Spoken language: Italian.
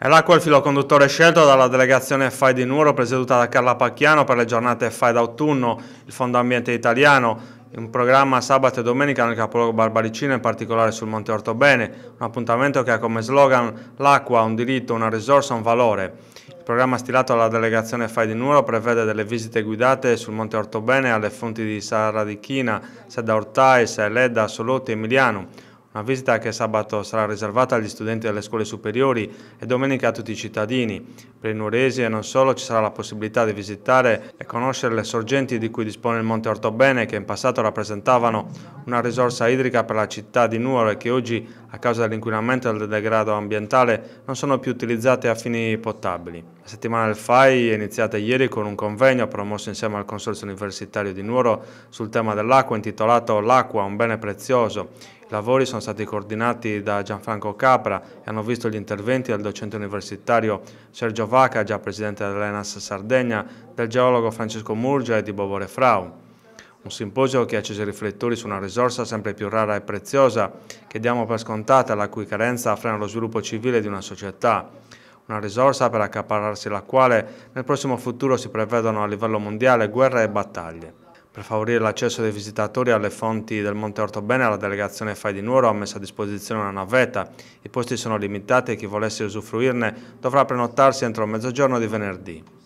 È l'acqua il filo conduttore scelto dalla delegazione FAI di Nuoro presieduta da Carla Pacchiano per le giornate FAI d'autunno, il Fondo Ambiente Italiano, un programma sabato e domenica nel capoluogo Barbaricino, in particolare sul Monte Ortobene, un appuntamento che ha come slogan l'acqua, un diritto, una risorsa, un valore. Il programma stilato dalla delegazione FAI di Nuoro prevede delle visite guidate sul Monte Ortobene alle fonti di Sarradichina, Sedda Ortais, Seledda, Assoluti e Emiliano, una visita che sabato sarà riservata agli studenti delle scuole superiori e domenica a tutti i cittadini. Per i nuoresi e non solo ci sarà la possibilità di visitare e conoscere le sorgenti di cui dispone il Monte Ortobene che in passato rappresentavano una risorsa idrica per la città di Nuoro e che oggi a causa dell'inquinamento e del degrado ambientale non sono più utilizzate a fini potabili. La settimana del FAI è iniziata ieri con un convegno promosso insieme al Consorzio Universitario di Nuoro sul tema dell'acqua intitolato L'acqua, un bene prezioso i lavori sono stati coordinati da Gianfranco Capra e hanno visto gli interventi del docente universitario Sergio Vaca, già presidente dell'Enas Sardegna, del geologo Francesco Murgia e di Bobore Frau. Un simposio che ha acceso i riflettori su una risorsa sempre più rara e preziosa che diamo per scontata la cui carenza frena lo sviluppo civile di una società. Una risorsa per accaparrarsi la quale nel prossimo futuro si prevedono a livello mondiale guerre e battaglie. Per favorire l'accesso dei visitatori alle fonti del Monte Ortobene, la delegazione Fai di Nuoro ha messo a disposizione una navetta. I posti sono limitati e chi volesse usufruirne dovrà prenotarsi entro mezzogiorno di venerdì.